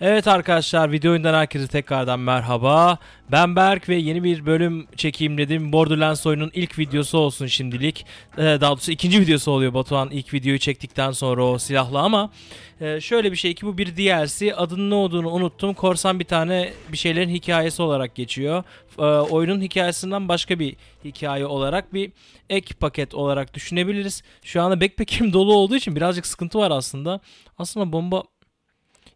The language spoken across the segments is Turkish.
Evet arkadaşlar video oyundan herkese tekrardan merhaba. Ben Berk ve yeni bir bölüm çekeyim dedim. Borderlands oyunun ilk videosu olsun şimdilik. Ee, daha doğrusu ikinci videosu oluyor Batuhan ilk videoyu çektikten sonra o silahla ama e, şöyle bir şey ki bu bir DLC. Adının ne olduğunu unuttum. Korsan bir tane bir şeylerin hikayesi olarak geçiyor. E, oyunun hikayesinden başka bir hikaye olarak bir ek paket olarak düşünebiliriz. Şu anda backpack'im dolu olduğu için birazcık sıkıntı var aslında. Aslında bomba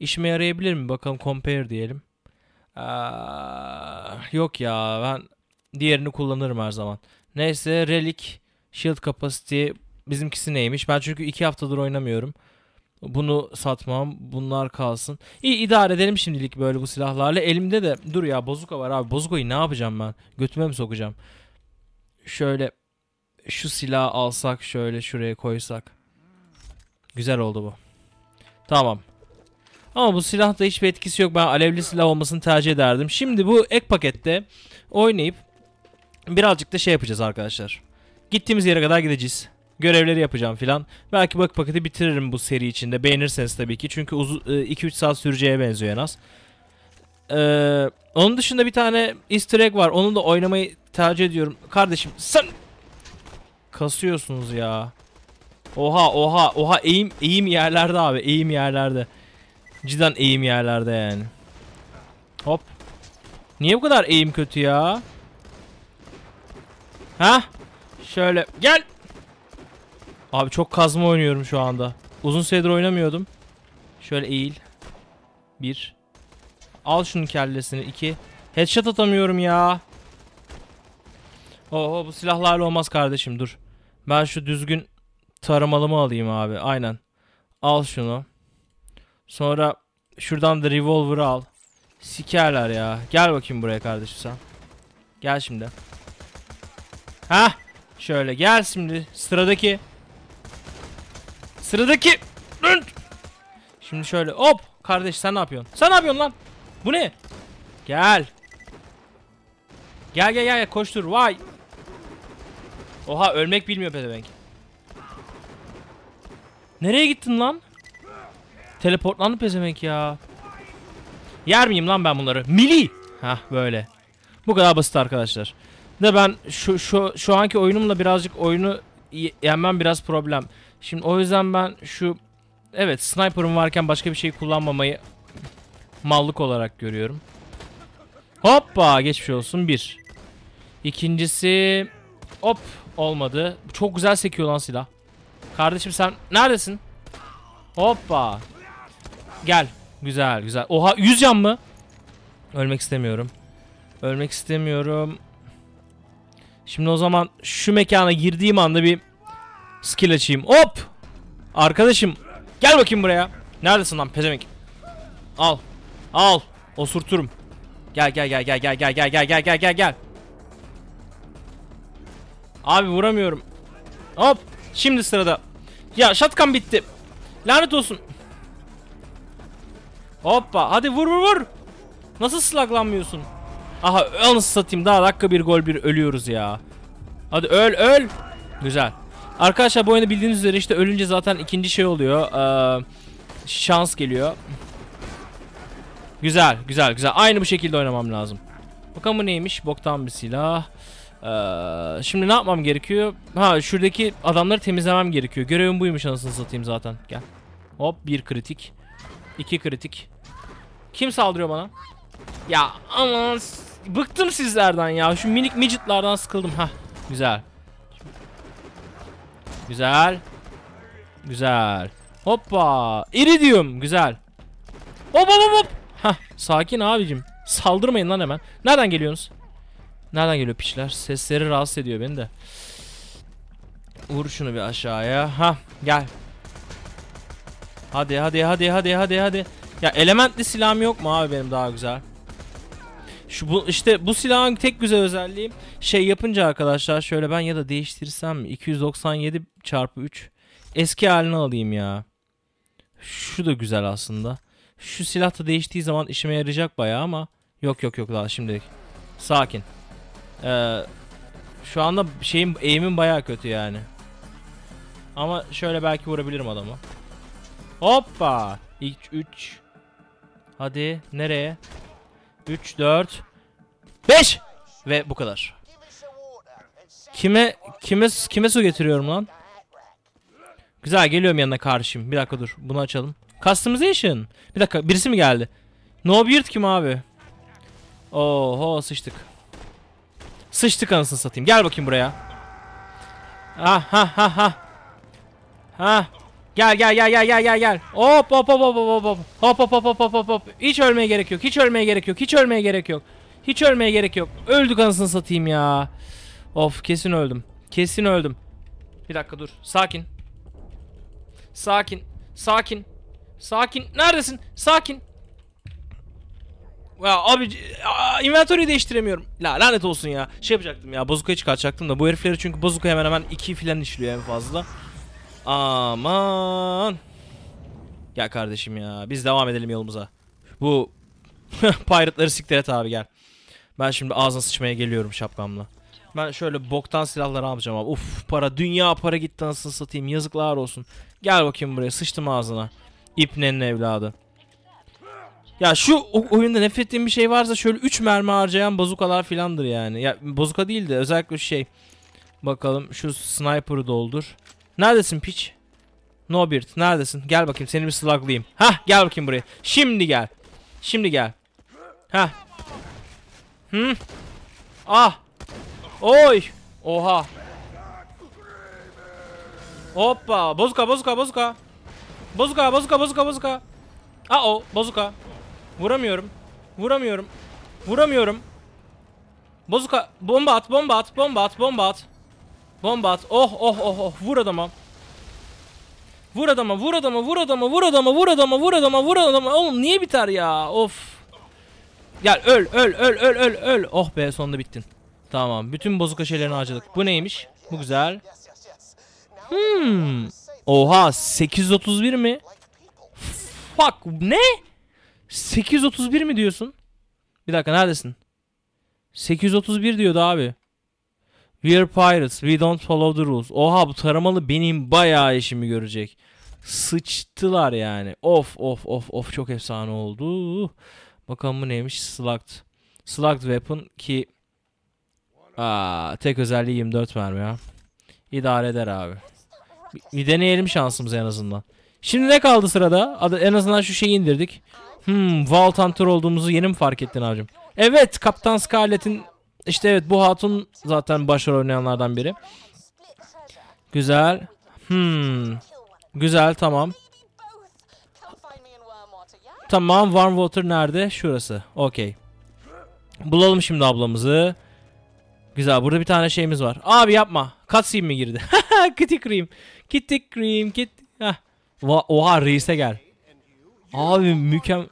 İşime yarayabilir mi? Bakalım compare diyelim. Ee, yok ya ben diğerini kullanırım her zaman. Neyse Relic Shield Capacity bizimkisi neymiş? Ben çünkü 2 haftadır oynamıyorum. Bunu satmam. Bunlar kalsın. İyi idare edelim şimdilik böyle bu silahlarla. Elimde de dur ya bozuka var abi. Bozukayı ne yapacağım ben? Götüme mi sokacağım? Şöyle şu silahı alsak şöyle şuraya koysak. Güzel oldu bu. Tamam. Ama bu silah da hiçbir etkisi yok. Ben alevli silah olmasını tercih ederdim. Şimdi bu ek pakette oynayıp birazcık da şey yapacağız arkadaşlar. Gittiğimiz yere kadar gideceğiz. Görevleri yapacağım filan. Belki bak paketi bitiririm bu seri içinde. Beğenirseniz tabii ki. Çünkü 2-3 e, saat süreceğe benziyor en az. Ee, onun dışında bir tane easter egg var. Onu da oynamayı tercih ediyorum. Kardeşim sen kasıyorsunuz ya. Oha oha oha eğim eğim yerlerde abi eğim yerlerde. Cidden eğim yerlerde yani. Hop. Niye bu kadar eğim kötü ya? Ha? Şöyle gel. Abi çok kazma oynuyorum şu anda. Uzun süredir oynamıyordum. Şöyle eğil. Bir. Al şunun kellesini. İki. Headshot atamıyorum ya. Oo bu silahlarla olmaz kardeşim dur. Ben şu düzgün taramalımı alayım abi. Aynen. Al şunu. Sonra şuradan da revolver al. Sikerler ya. Gel bakayım buraya kardeşim sen. Gel şimdi. Ha? Şöyle gel şimdi sıradaki. Sıradaki. Şimdi şöyle hop kardeş sen ne yapıyorsun? Sen ne yapıyorsun lan? Bu ne? Gel. Gel gel gel koştur vay. Oha ölmek bilmiyor pezevenk. Nereye gittin lan? Teleportlandı pezemek ya. Yer miyim lan ben bunları? Mili! Hah böyle. Bu kadar basit arkadaşlar. De ben şu, şu, şu anki oyunumla birazcık oyunu yenmem biraz problem. Şimdi o yüzden ben şu... Evet sniper'ım varken başka bir şey kullanmamayı mallık olarak görüyorum. Hoppa geçmiş olsun bir. İkincisi hop olmadı. Çok güzel sekiyor lan silah. Kardeşim sen neredesin? Hoppa. Gel. Güzel güzel. Oha 100 can mı? Ölmek istemiyorum. Ölmek istemiyorum. Şimdi o zaman şu mekana girdiğim anda bir skill açayım. Hop! Arkadaşım gel bakayım buraya. Neredesin lan pezemek? Al. Al. Osurturum. Gel gel gel gel gel gel gel gel gel gel gel gel. Abi vuramıyorum. Hop. Şimdi sırada. Ya şatkan bitti. Lanet olsun. Hoppa hadi vur vur vur. Nasıl slaglanmıyorsun? Aha onu satayım daha dakika bir gol bir ölüyoruz ya. Hadi öl öl. Güzel. Arkadaşlar bu oyunu bildiğiniz üzere işte ölünce zaten ikinci şey oluyor. Ee, şans geliyor. Güzel güzel güzel. Aynı bu şekilde oynamam lazım. Bakalım bu neymiş? Boktan bir silah. Ee, şimdi ne yapmam gerekiyor? Ha şuradaki adamları temizlemem gerekiyor. Görevim buymuş anasını satayım zaten. Gel. Hop bir kritik. iki kritik. Kim saldırıyor bana? Ya aman bıktım sizlerden ya. Şu minik midgetlardan sıkıldım. ha. Güzel. Güzel. Güzel. Hoppa. iridium, Güzel. Hop hop hop. Hah. Sakin abicim. Saldırmayın lan hemen. Nereden geliyorsunuz? Nereden geliyor piçler? Sesleri rahatsız ediyor beni de. Vur şunu bir aşağıya. Ha, gel. Hadi hadi hadi hadi hadi hadi. Ya elementli silahım yok mu abi benim daha güzel? Şu bu işte bu silahın tek güzel özelliği şey yapınca arkadaşlar şöyle ben ya da değiştirsem 297 çarpı 3 eski halini alayım ya. Şu da güzel aslında. Şu silah da değiştiği zaman işime yarayacak bayağı ama yok yok yok daha şimdilik. Sakin. Ee, şu anda şeyim eğimin bayağı kötü yani. Ama şöyle belki vurabilirim adamı. Hoppa. İlk 3 Hadi nereye? 3, 4, 5 ve bu kadar. Kime kime kime su getiriyorum lan? Güzel geliyorum yanına kardeşim. Bir dakika dur. Bunu açalım. Customization. Bir dakika birisi mi geldi? No beard kim abi? Oho sıçtık. Sıçtık anasını satayım. Gel bakayım buraya. Ah, ha ha ha ha. Ha. Gel gel gel gel gel gel gel. Hop hop hop hop hop hop. Hop hop hop hop hop hop hop. Hiç ölmeye gerek yok. Hiç ölmeye gerek yok. Hiç ölmeye gerek yok. Hiç ölmeye gerek yok. Öldük anasını satayım ya. Of kesin öldüm. Kesin öldüm. Bir dakika dur. Sakin. Sakin. Sakin. Sakin. Neredesin? Sakin. Ya abi inventory'i değiştiremiyorum. La lanet olsun ya. Şey yapacaktım ya. Bazuka'yı çıkacaktım da bu herifleri çünkü bazuka hemen hemen iki filan işliyor en fazla. Aman. Gel kardeşim ya. Biz devam edelim yolumuza. Bu pirate'ları siktir et abi gel. Ben şimdi ağzına sıçmaya geliyorum şapkamla. Ben şöyle boktan silahları alacağım abi. Uf para dünya para gitti nasıl satayım. Yazıklar olsun. Gel bakayım buraya sıçtım ağzına. İpnenin evladı. Ya şu oyunda nefret ettiğim bir şey varsa şöyle 3 mermi harcayan bazukalar filandır yani. Ya bazuka değil de özellikle şey. Bakalım şu sniper'ı doldur. Neredesin piç? No beard. Neredesin? Gel bakayım seni bir sluglayayım. Hah gel bakayım buraya. Şimdi gel. Şimdi gel. Hah. Hı? Ah. Oy. Oha. Hoppa. Bozuka bozuka bozuka. Bozuka bozuka bozuka bozuka. Aa o bozuka. Vuramıyorum. Vuramıyorum. Vuramıyorum. Bozuka bomba at bomba at bomba at bomba at. Bomba at. Oh oh oh oh. Vur adama. Vur adama vur adama vur adama vur adama vur adama vur adama vur adama. Oğlum niye biter ya? Of. Gel öl öl öl öl öl öl. Oh be sonunda bittin. Tamam. Bütün bozuk şeylerini harcadık. Bu neymiş? Bu güzel. Hmm. Oha 831 mi? Fuck ne? 831 mi diyorsun? Bir dakika neredesin? 831 diyordu abi. We're pirates. We don't follow the rules. Oha bu taramalı benim bayağı işimi görecek. Sıçtılar yani. Of of of of çok efsane oldu. Bakalım bu neymiş? Slugged. Slugged weapon ki Aa, tek özelliği 24 mermi ya. İdare eder abi. Bir deneyelim şansımızı en azından. Şimdi ne kaldı sırada? en azından şu şeyi indirdik. Hmm, Vault Hunter olduğumuzu yeni mi fark ettin abicim? Evet, Kaptan Scarlet'in işte evet bu hatun zaten başarılı oynayanlardan biri. Güzel. Hmm. Güzel tamam. Tamam warm water nerede? Şurası. Okey. Bulalım şimdi ablamızı. Güzel burada bir tane şeyimiz var. Abi yapma. Cutscene mi girdi? Kitty cream. Kitty cream. Kit. Oha reise gel. Abi mükemmel.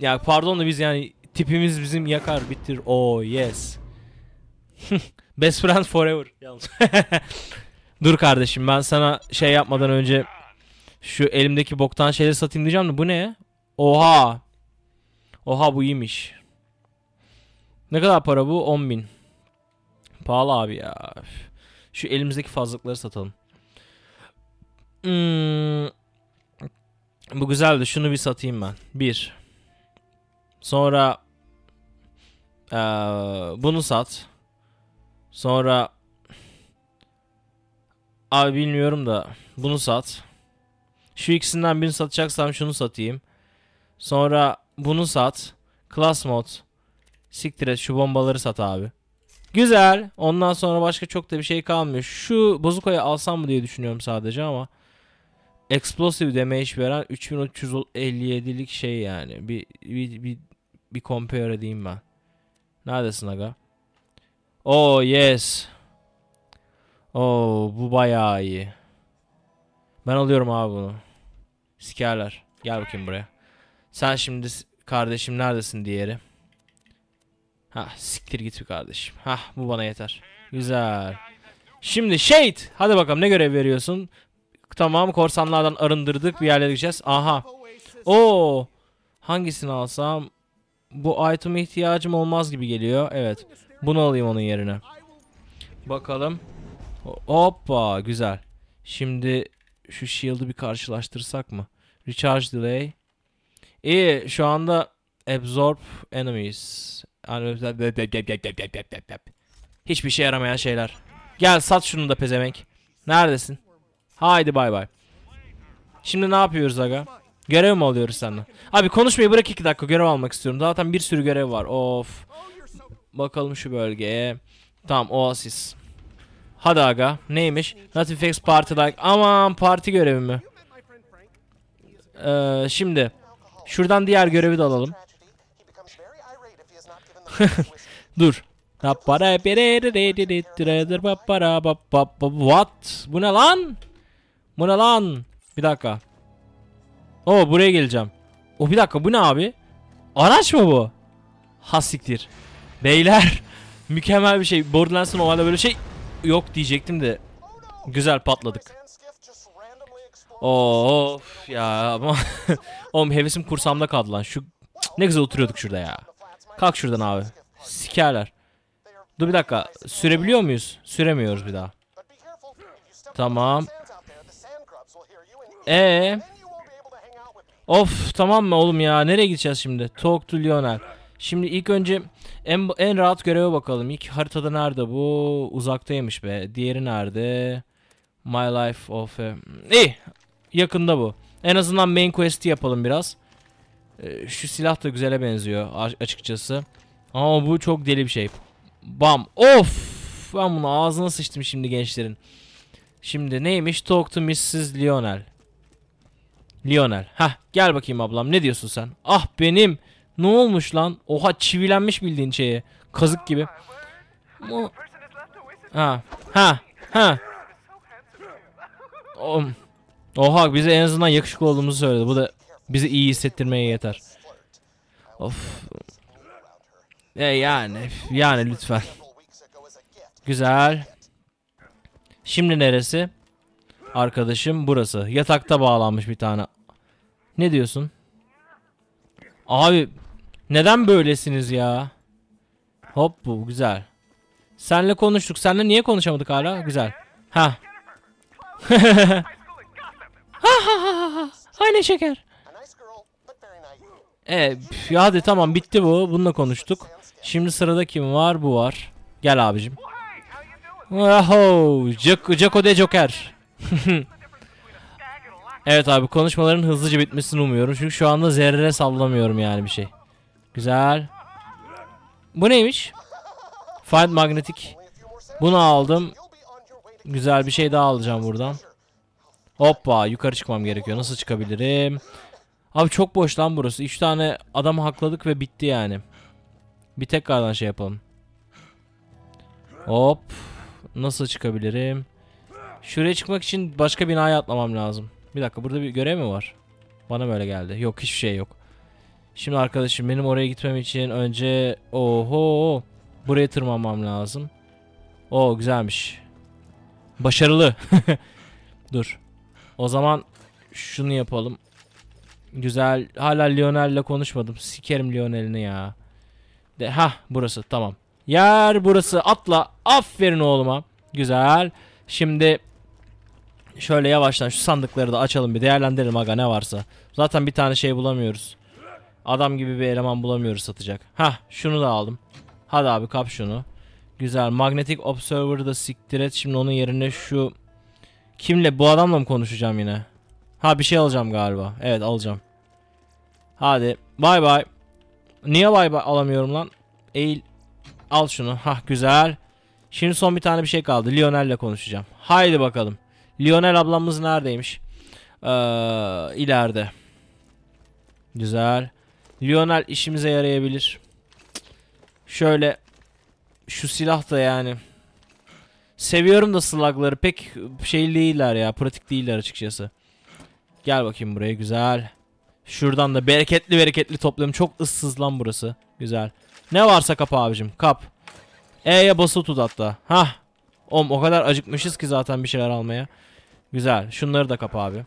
Ya pardon da biz yani Tipimiz bizim yakar bitir. Oh yes. Best friend forever. Yalnız. Dur kardeşim ben sana şey yapmadan önce şu elimdeki boktan şeyleri satayım diyeceğim de bu ne? Oha. Oha bu iyiymiş. Ne kadar para bu? 10 bin. Pahalı abi ya. Şu elimizdeki fazlalıkları satalım. Hmm. Bu güzeldi. Şunu bir satayım ben. Bir. Sonra ee, bunu sat. Sonra abi bilmiyorum da bunu sat. Şu ikisinden birini satacaksam şunu satayım. Sonra bunu sat. Class mod. Siktir et şu bombaları sat abi. Güzel. Ondan sonra başka çok da bir şey kalmıyor. Şu bozuk bozukayı alsam mı diye düşünüyorum sadece ama. Explosive damage veren 3357'lik şey yani. Bir, bir, bir, bir compare edeyim ben. Neredesin aga? Oh yes. Oh bu bayağı iyi. Ben alıyorum abi bunu. Sikerler. Gel bakayım buraya. Sen şimdi kardeşim neredesin diğeri. Ha siktir git bir kardeşim. Ha bu bana yeter. Güzel. Şimdi Shade. Hadi bakalım ne görev veriyorsun? Tamam korsanlardan arındırdık. Bir yerlere gideceğiz. Aha. Oo. Hangisini alsam? Bu item'e ihtiyacım olmaz gibi geliyor. Evet. Bunu alayım onun yerine. Bakalım. Hoppa güzel. Şimdi şu shield'ı bir karşılaştırsak mı? Recharge delay. İyi şu anda absorb enemies. Hiçbir şey yaramayan şeyler. Gel sat şunu da pezemek. Neredesin? Haydi bay bay. Şimdi ne yapıyoruz aga? Görev mi alıyoruz senden? Abi konuşmayı bırak iki dakika görev almak istiyorum. Zaten bir sürü görev var. Of. Bakalım şu bölgeye. Tamam Oasis. Hadi aga. Neymiş? Not effects party like. Aman parti görevi mi? Ee, şimdi. Şuradan diğer görevi de alalım. Dur. What? Bu ne lan? Bu ne lan? Bir dakika. O buraya geleceğim. O bir dakika bu ne abi? Araç mı bu? Hastiktir. Beyler mükemmel bir şey. Borderlands'ın normalde böyle şey yok diyecektim de. Güzel patladık. Of ya ama oğlum hevesim kursamda kaldı lan. Şu ne güzel oturuyorduk şurada ya. Kalk şuradan abi. Sikerler. Dur bir dakika. Sürebiliyor muyuz? Süremiyoruz bir daha. Tamam. Ee Of tamam mı oğlum ya nereye gideceğiz şimdi? Talk to Lionel. Şimdi ilk önce en, en rahat göreve bakalım. İlk haritada nerede bu? Uzaktaymış be. Diğeri nerede? My Life of... A... İyi. Yakında bu. En azından main quest'i yapalım biraz. Ee, şu silah da güzele benziyor açıkçası. Ama bu çok deli bir şey. Bam. Of. Ben bunu ağzına sıçtım şimdi gençlerin. Şimdi neymiş? Talk to Mrs. Lionel. Lionel. Hah gel bakayım ablam ne diyorsun sen? Ah benim. Ne olmuş lan? Oha çivilenmiş bildiğin şeye. Kazık gibi. Mu ha ha ha. Oha bize en azından yakışıklı olduğumuzu söyledi. Bu da bizi iyi hissettirmeye yeter. Of. E yani yani lütfen. Güzel. Şimdi neresi? Arkadaşım burası. Yatakta bağlanmış bir tane. Ne diyorsun? Abi neden böylesiniz ya? Hop bu güzel. Senle konuştuk. Senle niye konuşamadık hala? Güzel. Ha. ha ha ha ha. Aynı şeker. E, püf, hadi tamam bitti bu. Bununla konuştuk. Şimdi sırada kim var? Bu var. Gel abicim. Oho, Jack, Jack o de Joker. Evet abi konuşmaların hızlıca bitmesini umuyorum. Çünkü şu anda zerre sallamıyorum yani bir şey. Güzel. Bu neymiş? Find Magnetic. Bunu aldım. Güzel bir şey daha alacağım buradan. Hoppa yukarı çıkmam gerekiyor. Nasıl çıkabilirim? Abi çok boş lan burası. 3 tane adam hakladık ve bitti yani. Bir tekrardan şey yapalım. Hop. Nasıl çıkabilirim? Şuraya çıkmak için başka binaya atlamam lazım. Bir dakika burada bir görev mi var? Bana böyle geldi. Yok hiçbir şey yok. Şimdi arkadaşım benim oraya gitmem için önce oho buraya tırmanmam lazım. O güzelmiş. Başarılı. Dur. O zaman şunu yapalım. Güzel. Hala Lionel'le konuşmadım. Sikerim Lionel'ini ya. De ha burası tamam. Yer burası. Atla. Aferin oğluma. Güzel. Şimdi Şöyle yavaştan şu sandıkları da açalım bir değerlendirelim aga ne varsa. Zaten bir tane şey bulamıyoruz. Adam gibi bir eleman bulamıyoruz satacak. Hah şunu da aldım. Hadi abi kap şunu. Güzel. Magnetic Observer'ı da siktir et. Şimdi onun yerine şu... Kimle? Bu adamla mı konuşacağım yine? Ha bir şey alacağım galiba. Evet alacağım. Hadi. Bay bay. Niye bay bay alamıyorum lan? Eğil. Al şunu. Hah güzel. Şimdi son bir tane bir şey kaldı. Lionel'le konuşacağım. Haydi bakalım. Lionel ablamız neredeymiş? Ee, ileride. Güzel. Lionel işimize yarayabilir. Şöyle şu silah da yani seviyorum da slugları pek şey değiller ya pratik değiller açıkçası. Gel bakayım buraya güzel. Şuradan da bereketli bereketli topluyorum. Çok ıssız lan burası. Güzel. Ne varsa kap abicim kap. E'ye basılı tut hatta. Hah Oğlum o kadar acıkmışız ki zaten bir şeyler almaya. Güzel. Şunları da kapa abi.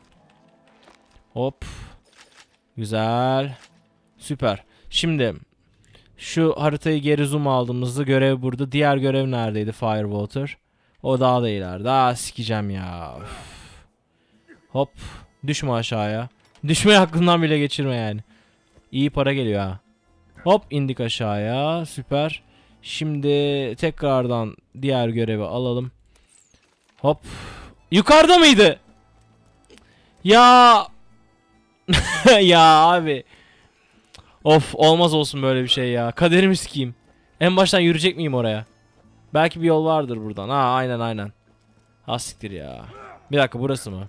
Hop. Güzel. Süper. Şimdi şu haritayı geri zoom aldığımızda görev burada. Diğer görev neredeydi Firewater? O daha da ileride. Aa sikeceğim ya. Uf. Hop. Düşme aşağıya. Düşme aklından bile geçirme yani. İyi para geliyor ha. Hop indik aşağıya. Süper. Şimdi tekrardan diğer görevi alalım. Hop. Yukarıda mıydı? Ya. ya abi. Of olmaz olsun böyle bir şey ya. Kaderimi sikeyim. En baştan yürüyecek miyim oraya? Belki bir yol vardır buradan. Ha aynen aynen. Hastiktir ya. Bir dakika burası mı?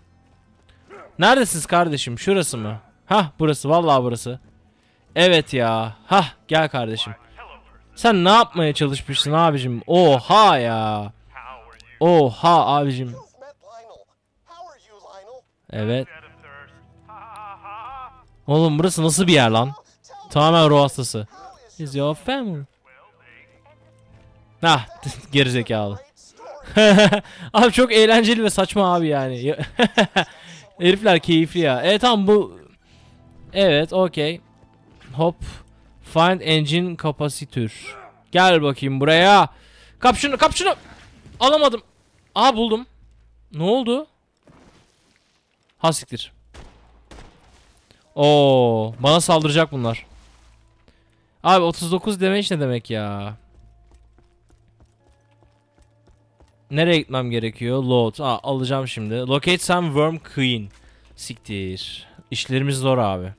Neredesiniz kardeşim? Şurası mı? Hah burası. Vallahi burası. Evet ya. Hah gel kardeşim. Sen ne yapmaya çalışmışsın abicim? Oha ya. Oha abicim. Evet. Oğlum burası nasıl bir yer lan? Tamamen ruh hastası. Is your family? Nah gerizekalı. abi çok eğlenceli ve saçma abi yani. Herifler keyifli ya. Evet tamam bu. Evet okey. Hop. Find engine kapasitör. Gel bakayım buraya. Kap şunu kap şunu. Alamadım. Aa buldum. Ne oldu? Ha siktir. Oo, bana saldıracak bunlar. Abi 39 damage ne demek ya? Nereye gitmem gerekiyor? Load. Aa, alacağım şimdi. Locate some worm queen. Siktir. İşlerimiz zor abi.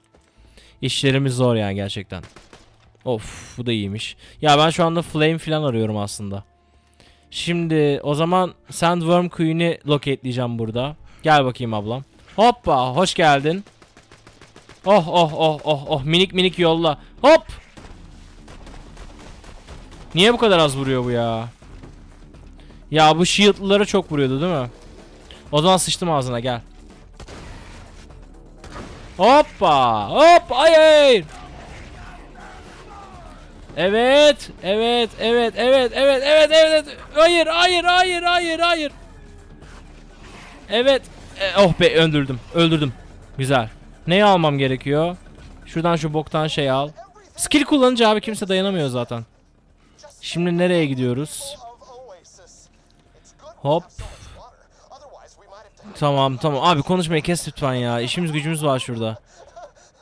İşlerimiz zor yani gerçekten. Of bu da iyiymiş. Ya ben şu anda flame falan arıyorum aslında. Şimdi o zaman Sandworm Queen'i locate'leyeceğim burada. Gel bakayım ablam. Hoppa hoş geldin. Oh oh oh oh oh minik minik yolla. Hop. Niye bu kadar az vuruyor bu ya? Ya bu shield'lılara çok vuruyordu değil mi? O zaman sıçtım ağzına gel. Hoppa. Hop ay ay. Evet, evet, evet, evet, evet, evet, evet, evet. Hayır, hayır, hayır, hayır, hayır. Evet. E, oh be, öldürdüm, öldürdüm. Güzel. Neyi almam gerekiyor? Şuradan şu boktan şey al. Skill kullanınca abi kimse dayanamıyor zaten. Şimdi nereye gidiyoruz? Hop. Tamam tamam. Abi konuşmayı kes lütfen ya. İşimiz gücümüz var şurada.